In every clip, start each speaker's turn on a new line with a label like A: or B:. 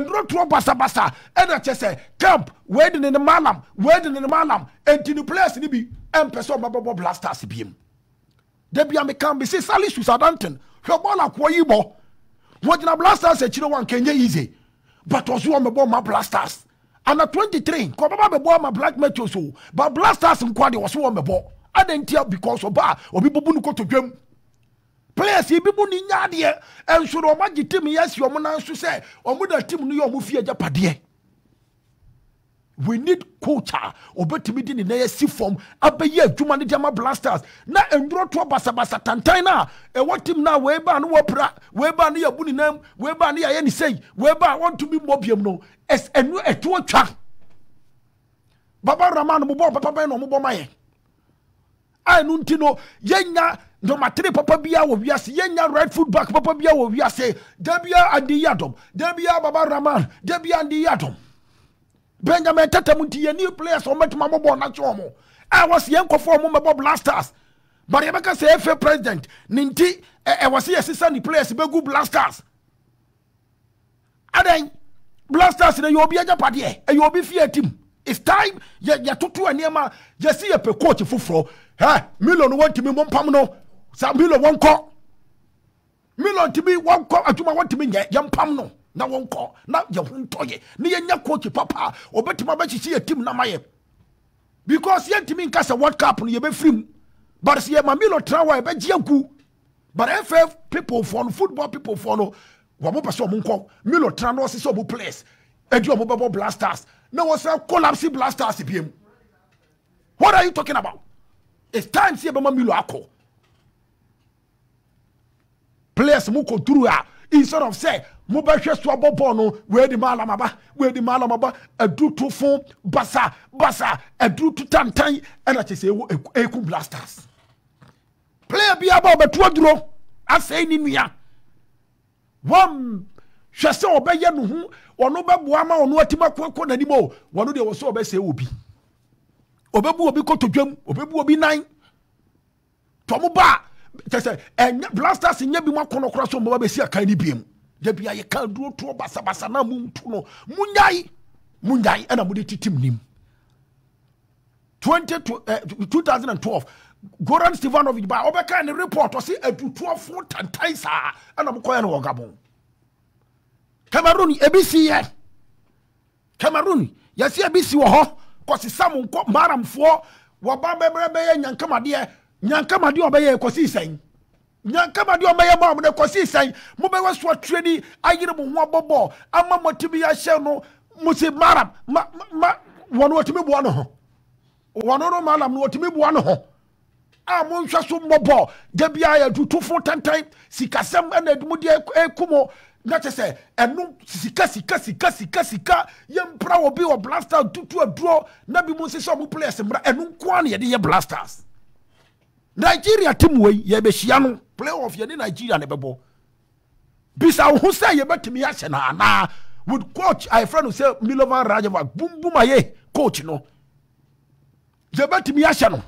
A: nnuro turo basabasa ɛna kyɛ sɛ camp wei de ne ne maalam wei de ne ne maalam enti ne players ne bi ɛmpɛ sɛ ɔmo bɛbɔ blasters biem dabi a meka bi si sally susadanton hwɛ bɔɔl akoɔ yi bɔ wɔgyina blasters akyire wɔn nkɛnyɛ yize but ɔso wɔn bɛbɔ ma blasters ana twenty three nkɔ bɛbɔ bɛbɔ ma black meteors o but blasters nkɔ de ɔso wɔn bɛbɔ adantia because ɔbaa obi bubu ne kotodwam players yi bi mu ni nya adeɛ na ɔmo agye team yi asi ɔmo nan so sɛ ɔmo da team no yɛ ɔmo fie agyapadeɛ we need coach a obetumi di ne nan asi fam abɛyɛ adwuma ne diama blasters na nduro toɔ basabasa tantan na ɛwɔ team na wei ba no wɔ pra wei no yɛ bu ne nan wei ba no yɛ ayɛ ne sɛyi wei ba wɔntumi mmɔ biam no ɛnu ɛtoɔ twa baba rama no mo bɔ papa bɛn na ɔmo bɔ ma yɛn a ɛnu nti no yɛnya ndomatiri papa bia wɔ wiase yɛnya right foot back papa bia wɔ wiase dabia andi yadɔm dabia baba raman dabia andi yadɔm benjamin tatamu nti yɛ new players wɔn bɛtuma bɔbɔ n'akyɛ wɔn a wɔsi yɛn nkɔfo wɔn bɛbɔ blasters but yɛbɛka sɛ efe president ne nti ɛwɔ si yɛ sisan ni players bɛgu blasters adan blasters na yɛ obi agyapadeɛ ɛyɛ e, obi fie tim it's time yɛtoto a nneɛma yɛsi yɛpɛ coach foforɔ ɛ million wɔntumi mo mpam no sa million wɔnkɔ million tumi wɔnkɔ adwuma wɔntumi nyɛ yɛmpam no na wɔnkɔ na yɛho ntɔ yɛ ne yɛnya coach papa ɔbɛtumi abɛhyehye yɛ team nama yɛ because yɛntumi nka sɛ world cup no yɛbɛfiri mu but sɛ yɛma million tena hɔ a yɛbɛgye agu but ff people fɔ no football people fɔ no wɔn mo pɛ sɛ wɔn nkɔ million tena no ɔsi sɛ wɔn place ɛdi ɔmo bɛbɔ blasters na wɔ sɛ collapse blasters bia mu what are you talking about it's time sɛ yɛbɛma milo akɔ players mu kɔ duru a instead of sɛ mobɛhwɛ so abɔ bɔɔl no wɔadi ma alamaba wɔadi ma alamaba aduruto fo basa basa aduruto tantan ɛna kyɛ sɛ ɛwɔ ɛku blasters player bi abɔ ɔbɛto aduro asɛe ne nua one hwɛ sɛ ɔbɛyɛ no ho ɔno bɛboa ma ɔno atim akɔkɔ n'anim o wɔno deɛ wɔ sɛ ɔbɛsɛe obi ɔbɛbu obi kɔtɔdwam ɔbɛbu obi nan tɔmo ba kyɛ sɛ ɛnyɛ blasters nyɛ bi mu akɔnɔ korɔ so mmaba bɛsi akan ne biem dabi ayɛ kan duro toɔ basabasa na mu ntu no mu nyae mu nyae ɛna mo de titim nim 20 2012 goran stevanovic ba ɔbɛka ne report ɔse adutoɔfo tantan saa ɛna mokɔyɛ no wɔ gabon cameroon ebi si yɛ cameroon yɛsi ebi si wɔ hɔ kɔsi samu nkɔ maramfoɔ wɔba bɛbɛrɛ bɛyɛ nyankamadeɛ nyankamadeɛ ɔbɛyɛ kɔsi sɛn nyankamadeɛ ɔbɛyɛ ma ɔmo kɔsi sɛn mo bɛyɛ so ɔtire ni ayiri mo ho abɔbɔ ama mo ti no mo maram ma ma ma wɔn wɔtumi bua no ho wɔn no maram no wɔtumi bua no ho a mo nhwɛ so mmɔbɔ dabi a yɛ tutu fun tɛntɛn sikasɛm ɛna edumu deɛ ekumo na kyɛ sɛ ɛno sika sika sika sika sika yɛmpra wɔ bi wɔ blasters tutu aduro na bi mu nsi sɛ ɔmo players mmra ɛno nkoa na yɛde yɛ blasters nigeria team wei yɛbɛhyia no playoff yɛne nigeria ne bɛbɔ bisa wo ho sɛ yɛbɛtumi ahyɛ no anaa with coach ayɛfrɛ no sɛ milovan rajevac bumbum ayɛ coach no yɛbɛtumi ahyɛ no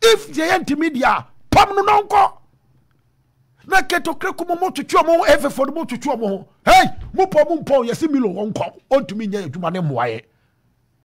A: if yɛyɛ ntimi deɛ a pam no nɔnkɔ na ketokere ko mo motutu ɔmo efefo no motutu ɔmo ho hei mupɔ mu mpɔ yɛsi milo wɔn kɔ ɔntumi nyɛ adwuma ne mmoa yɛ